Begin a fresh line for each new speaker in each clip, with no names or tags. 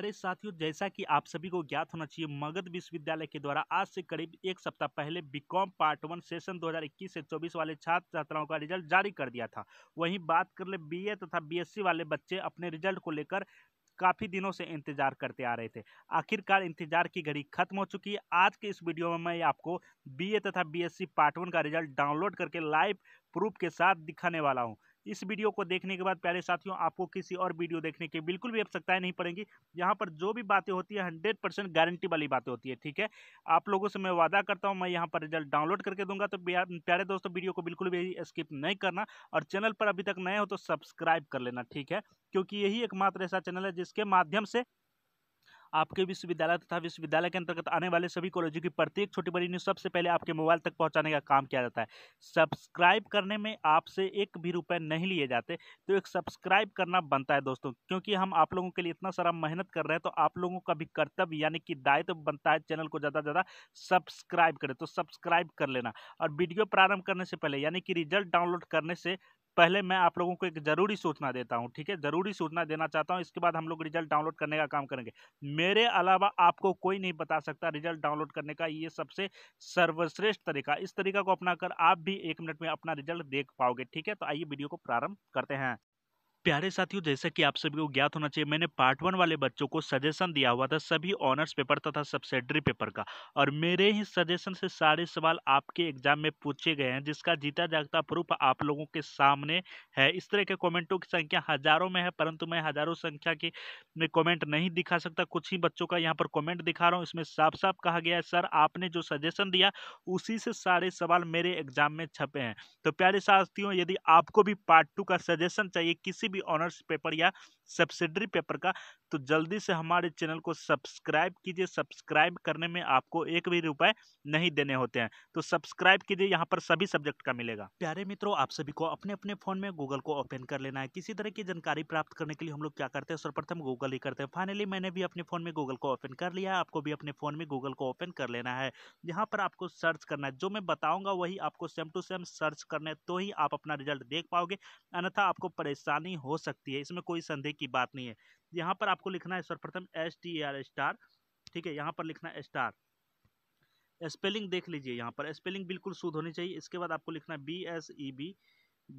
अरे साथियों जैसा कि आप सभी को ज्ञात होना चाहिए मगध विश्वविद्यालय के द्वारा आज से करीब एक सप्ताह पहले बीकॉम पार्ट वन सेशन 2021 से 24 वाले छात्र छात्राओं का रिजल्ट जारी कर दिया था वहीं बात कर ले बीए तथा बीएससी वाले बच्चे अपने रिजल्ट को लेकर काफ़ी दिनों से इंतजार करते आ रहे थे आखिरकार इंतजार की घड़ी खत्म हो चुकी है आज के इस वीडियो में मैं आपको बी तथा बी पार्ट वन का रिजल्ट डाउनलोड करके लाइव प्रूफ के साथ दिखाने वाला हूँ इस वीडियो को देखने के बाद प्यारे साथियों आपको किसी और वीडियो देखने की बिल्कुल भी आवश्यकताएं नहीं पड़ेंगी यहाँ पर जो भी बातें होती है हंड्रेड परसेंट गारंटी वाली बातें होती है ठीक है आप लोगों से मैं वादा करता हूँ मैं यहाँ पर रिजल्ट डाउनलोड करके दूंगा तो प्यारे दोस्तों वीडियो को बिल्कुल भी स्किप नहीं करना और चैनल पर अभी तक नए हो तो सब्सक्राइब कर लेना ठीक है क्योंकि यही एकमात्र ऐसा चैनल है जिसके माध्यम से आपके विश्वविद्यालय तथा विश्वविद्यालय के अंतर्गत आने वाले सभी कॉलेजों की प्रत्येक छोटी बड़ी न्यूज़ सबसे पहले आपके मोबाइल तक पहुँचाने का काम किया जाता है सब्सक्राइब करने में आपसे एक भी रुपये नहीं लिए जाते तो एक सब्सक्राइब करना बनता है दोस्तों क्योंकि हम आप लोगों के लिए इतना सारा मेहनत कर रहे हैं तो आप लोगों का भी कर्तव्य यानी कि दायित्व बनता है चैनल को ज़्यादा से ज़्यादा सब्सक्राइब करें तो सब्सक्राइब कर लेना और वीडियो प्रारंभ करने से पहले यानी कि रिजल्ट डाउनलोड करने से पहले मैं आप लोगों को एक ज़रूरी सूचना देता हूँ ठीक है ज़रूरी सूचना देना चाहता हूँ इसके बाद हम लोग रिजल्ट डाउनलोड करने का काम करेंगे मेरे अलावा आपको कोई नहीं बता सकता रिजल्ट डाउनलोड करने का ये सबसे सर्वश्रेष्ठ तरीका इस तरीका को अपना आप भी एक मिनट में अपना रिजल्ट देख पाओगे ठीक है तो आइए वीडियो को प्रारंभ करते हैं प्यारे साथियों जैसा कि आप सभी को ज्ञात होना चाहिए मैंने पार्ट वन वाले बच्चों को सजेशन दिया हुआ था सभी ऑनर्स पेपर तथा सब्सिडरी पेपर का और मेरे ही सजेशन से सारे सवाल आपके एग्जाम में पूछे गए हैं जिसका जीता जागता प्रूफ आप लोगों के सामने है इस तरह के कमेंटों की संख्या हजारों में है परंतु मैं हजारों संख्या की में कॉमेंट नहीं दिखा सकता कुछ ही बच्चों का यहाँ पर कॉमेंट दिखा रहा हूँ इसमें साफ साफ कहा गया है सर आपने जो सजेशन दिया उसी से सारे सवाल मेरे एग्जाम में छपे हैं तो प्यारे साथियों यदि आपको भी पार्ट टू का सजेशन चाहिए किसी किसी भी ऑनर्स पेपर या सब्सिडरी पेपर का तो जल्दी से हमारे चैनल को सब्सक्राइब कीजिए सब्सक्राइब करने में आपको एक भी रुपए नहीं देने होते हैं तो सब्सक्राइब कीजिए यहाँ पर सभी सब्जेक्ट का मिलेगा प्यारे मित्रों आप सभी को अपने अपने फ़ोन में गूगल को ओपन कर लेना है किसी तरह की जानकारी प्राप्त करने के लिए हम लोग क्या करते हैं सर्वप्रथम गूगल ही करते हैं फाइनली मैंने भी अपने फ़ोन में गूगल को ओपन कर लिया आपको भी अपने फ़ोन में गूगल को ओपन कर लेना है यहाँ पर आपको सर्च करना है जो मैं बताऊंगा वही आपको सेम टू सेम सर्च करना है तो ही आप अपना रिजल्ट देख पाओगे अन्यथा आपको परेशानी हो सकती है इसमें कोई संदेह की बात नहीं है यहाँ पर आपको लिखना है सर्वप्रथम एस टी आर स्टार ठीक है यहाँ पर लिखना है स्टार स्पेलिंग देख लीजिए यहाँ पर स्पेलिंग बिल्कुल शुद्ध होनी चाहिए इसके बाद आपको लिखना है B S E B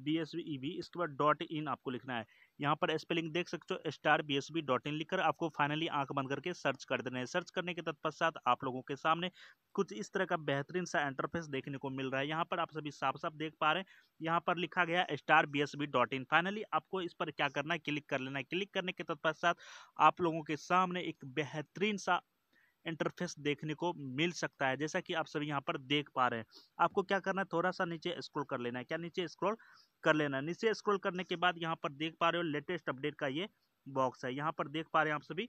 B S B E B इसके बाद डॉट इन आपको लिखना है यहाँ पर स्पेलिंग देख सकते हो star B S B dot in लिखकर आपको फाइनली आंख बंद करके सर्च कर देना है सर्च करने के तत्पश्चात आप लोगों के सामने कुछ इस तरह का बेहतरीन सा इंटरफेस देखने को मिल रहा है यहाँ पर आप सभी साफ साफ देख पा रहे हैं यहाँ पर लिखा गया star B S B dot in finally आपको इस पर क्या करना है क्लिक कर लेना है क्लिक करने के तत्पश्चात आप लोगों के सामने एक बेहतरीन सा इंटरफेस देखने को मिल सकता है जैसा कि आप सभी यहाँ पर देख पा रहे हैं आपको क्या करना है थोड़ा सा नीचे स्क्रॉल कर लेना है क्या नीचे स्क्रॉल कर लेना है नीचे स्क्रॉल करने के बाद यहाँ पर देख पा रहे हो लेटेस्ट अपडेट का ये बॉक्स है यहाँ पर देख पा रहे हैं आप सभी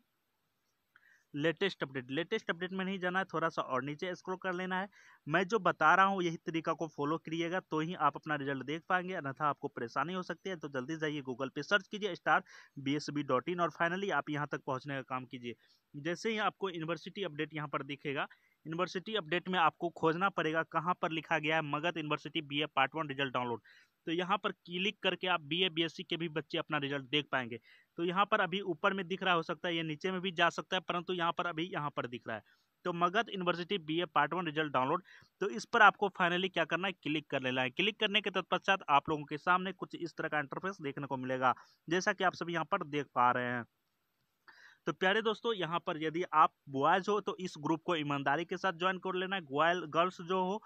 लेटेस्ट अपडेट लेटेस्ट अपडेट में नहीं जाना है थोड़ा सा और नीचे स्क्रॉल कर लेना है मैं जो बता रहा हूँ यही तरीका को फॉलो करिएगा तो ही आप अपना रिजल्ट देख पाएंगे अन्यथा आपको परेशानी हो सकती है तो जल्दी जाइए गूगल पे सर्च कीजिए star B S B dot in और फाइनली आप यहाँ तक पहुँचने का काम कीजिए जैसे ही आपको यूनिवर्सिटी अपडेट यहाँ पर दिखेगा यूनिवर्सिटी अपडेट में आपको खोजना पड़ेगा कहाँ पर लिखा गया है Magadh university B part one result download तो यहाँ पर क्लिक करके आप बी ए के भी बच्चे अपना रिजल्ट देख पाएंगे तो यहाँ पर अभी ऊपर में दिख रहा हो सकता है ये नीचे में भी जा सकता है परंतु यहाँ पर अभी यहाँ पर दिख रहा है तो Magadh university B A part one result download तो इस पर आपको फाइनली क्या करना है क्लिक कर लेना है क्लिक करने के तत्पश्चात आप लोगों के सामने कुछ इस तरह का इंटरफेस देखने को मिलेगा जैसा कि आप सभी यहाँ पर देख पा रहे हैं तो प्यारे दोस्तों यहाँ पर यदि आप बॉयज़ हो तो इस ग्रुप को ईमानदारी के साथ ज्वाइन कर लेना गोयल गर्ल्स जो हो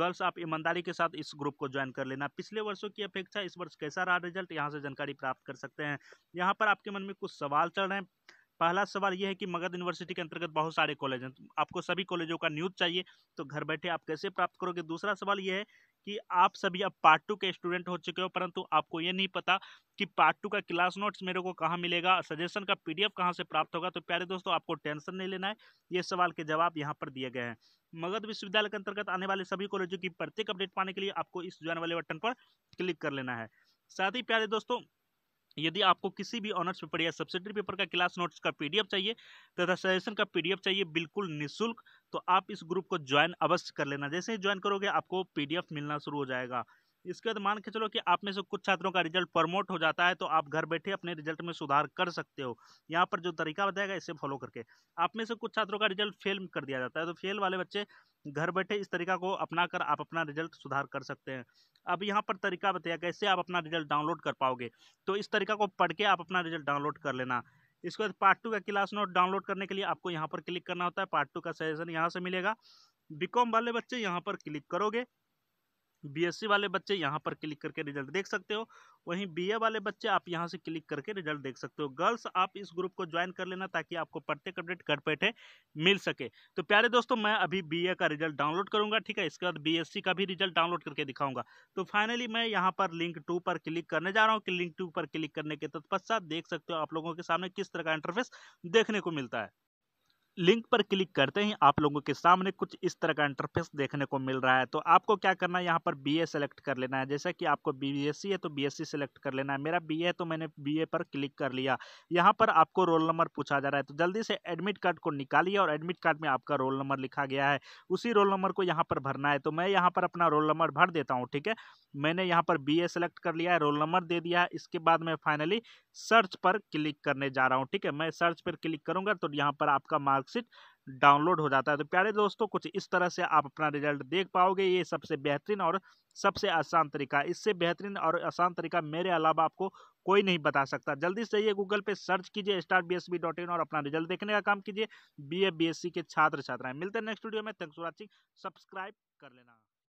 गर्ल्स आप ईमानदारी के साथ इस ग्रुप को ज्वाइन कर लेना पिछले वर्षों की अपेक्षा इस वर्ष कैसा रहा रिजल्ट यहाँ से जानकारी प्राप्त कर सकते हैं यहाँ पर आपके मन में कुछ सवाल चल रहे हैं पहला सवाल यह है कि मगध यूनिवर्सिटी के अंतर्गत बहुत सारे कॉलेज हैं तो आपको सभी कॉलेजों का न्यूज़ चाहिए तो घर बैठे आप कैसे प्राप्त करोगे दूसरा सवाल यह है कि आप सभी अब पार्ट टू के स्टूडेंट हो चुके हो परंतु आपको ये नहीं पता कि पार्ट टू का क्लास नोट्स मेरे को कहाँ मिलेगा सजेशन का पीडीएफ कहाँ से प्राप्त होगा तो प्यारे दोस्तों आपको टेंशन नहीं लेना है ये सवाल के जवाब यहाँ पर दिए गए हैं मगध विश्वविद्यालय के अंतर्गत आने वाले सभी कॉलेजों की प्रत्येक अपडेट पाने के लिए आपको इस ज्वाइन वाले बटन पर क्लिक कर लेना है साथ ही प्यारे दोस्तों यदि आपको किसी भी ऑनर्स पेपर या सब्सिडरी पेपर का क्लास नोट्स का पीडीएफ चाहिए तथा सजेशन का पीडीएफ चाहिए बिल्कुल निःशुल्क तो आप इस ग्रुप को ज्वाइन अवश्य कर लेना जैसे ही ज्वाइन करोगे आपको पीडीएफ मिलना शुरू हो जाएगा इसके बाद मान के चलो कि आप में से कुछ छात्रों का रिजल्ट प्रमोट हो जाता है तो आप घर बैठे अपने रिजल्ट में सुधार कर सकते हो यहाँ पर जो तरीका बताएगा इसे फॉलो करके आप में से कुछ छात्रों का रिजल्ट फेल कर दिया जाता है तो फेल वाले बच्चे घर बैठे इस तरीका को अपना कर आप अपना रिजल्ट सुधार कर सकते हैं अब यहाँ पर तरीका बताया कैसे आप अपना रिजल्ट डाउनलोड कर पाओगे तो इस तरीका को पढ़ के आप अपना रिजल्ट डाउनलोड कर लेना इसके बाद पार्ट टू का क्लास नोट डाउनलोड करने के लिए आपको यहाँ पर क्लिक करना होता है पार्ट टू का सजेशन यहाँ से मिलेगा बी वाले बच्चे यहाँ पर क्लिक करोगे बीएससी वाले बच्चे यहाँ पर क्लिक करके रिजल्ट देख सकते हो वहीं बीए वाले बच्चे आप यहाँ से क्लिक करके रिजल्ट देख सकते हो गर्ल्स आप इस ग्रुप को ज्वाइन कर लेना ताकि आपको प्रत्येक अपडेट घर बैठे मिल सके तो प्यारे दोस्तों मैं अभी बीए का रिजल्ट डाउनलोड करूँगा ठीक है इसके बाद बी का भी रिजल्ट डाउनलोड करके दिखाऊंगा तो फाइनली मैं यहाँ पर लिंक टू पर क्लिक करने जा रहा हूँ कि लिंक टू पर क्लिक करने के तत्पश्चात देख सकते हो आप लोगों के सामने किस तरह का इंटरफेस देखने को मिलता है लिंक पर क्लिक करते ही आप लोगों के सामने कुछ इस तरह का इंटरफेस देखने को मिल रहा है तो आपको क्या करना है यहाँ पर बीए सेलेक्ट कर लेना है जैसा कि आपको बीबीएससी है तो बीएससी सेलेक्ट कर लेना है मेरा बीए है तो मैंने बीए पर क्लिक कर लिया यहाँ पर आपको रोल नंबर पूछा जा रहा है तो जल्दी से एडमिट कार्ड को निकालिए और एडमिट कार्ड में आपका रोल नंबर लिखा गया है उसी रोल नंबर को यहाँ पर भरना है तो मैं यहाँ पर अपना रोल नंबर भर देता हूँ ठीक है मैंने यहाँ पर बी सेलेक्ट कर लिया है रोल नंबर दे दिया है इसके बाद मैं फाइनली सर्च पर क्लिक करने जा रहा हूँ ठीक है मैं सर्च पर क्लिक करूँगा तो यहाँ पर आपका मार्कशीट डाउनलोड हो जाता है तो प्यारे दोस्तों कुछ इस तरह से आप अपना रिजल्ट देख पाओगे ये सबसे बेहतरीन और सबसे आसान तरीका इससे बेहतरीन और आसान तरीका मेरे अलावा आपको कोई नहीं बता सकता जल्दी से ये गूगल पे सर्च कीजिए star B S B dot in और अपना रिजल्ट देखने का काम कीजिए B A B S C के छात्र छात्राएं मिलते हैं नेक्स्ट वीडियो में थैंक्स फॉर वॉचिंग सब्सक्राइब कर लेना